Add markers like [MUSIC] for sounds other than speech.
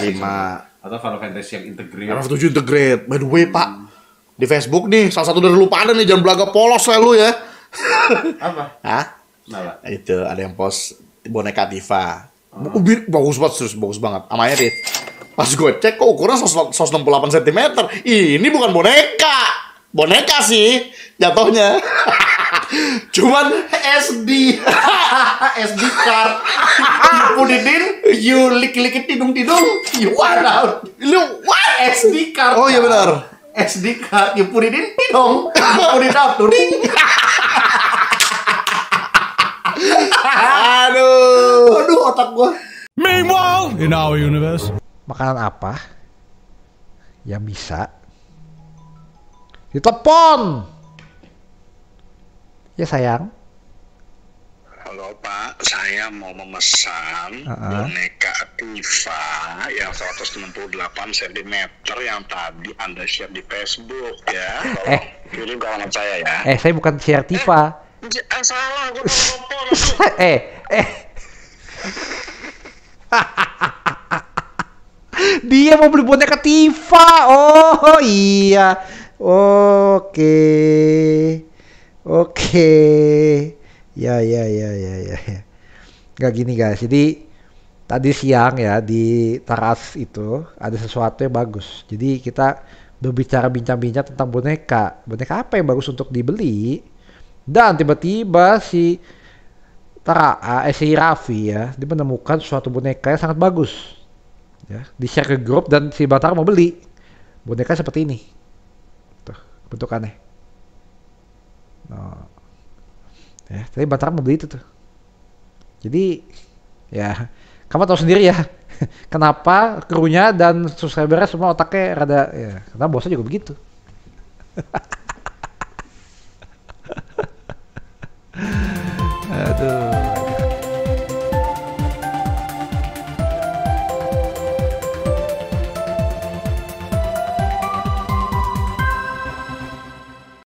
lima atau Final Fantasy yang integrate Final Fantasy integrate by the way hmm. pak di Facebook nih salah satu dari lupa ada nih jangan belaga polos lah ya lu ya apa Hah? Nah, itu ada yang post boneka Tifa hmm. bagus banget terus bagus banget amanya Erit pas gue cek kok ukuran 168 cm ini bukan boneka boneka sih jatuhnya [LAUGHS] Cuman SD. SD [LAUGHS] card. didin you lik-likin tidung-tidung, you one out. Lu what? SD card. Oh iya benar. SD card, you in tidung, you it out, tuding. Aduh. Aduh otak gua. Meanwhile, in our universe. Makanan apa yang bisa ditelepon? Ya sayang. Halo Pak, saya mau memesan uh -uh. boneka Tifa yang 168 cm yang tadi Anda share di Facebook ya. Tolong eh, kirim kawan saya ya. Eh, saya bukan share Tifa. Eh, eh salah, gue ya. [LAUGHS] Eh, eh. [LAUGHS] Dia mau beli boneka Tifa. Oh, oh iya. Oke. Okay. Oke. Ya ya ya ya ya. ya. Gak gini guys. Jadi tadi siang ya di teras itu ada sesuatu yang bagus. Jadi kita berbicara bincang-bincang tentang boneka. Boneka apa yang bagus untuk dibeli? Dan tiba-tiba si Tara, eh, si Raffi ya, dia menemukan suatu boneka yang sangat bagus. Ya, di share ke grup dan si Batara mau beli. Boneka seperti ini. Tuh, bentukannya. Oh. Ya, tapi Batara mau beli itu tuh. Jadi ya kamu tahu sendiri ya [LAUGHS] kenapa krunya dan subscribernya semua otaknya rada ya karena bosnya juga begitu. [LAUGHS]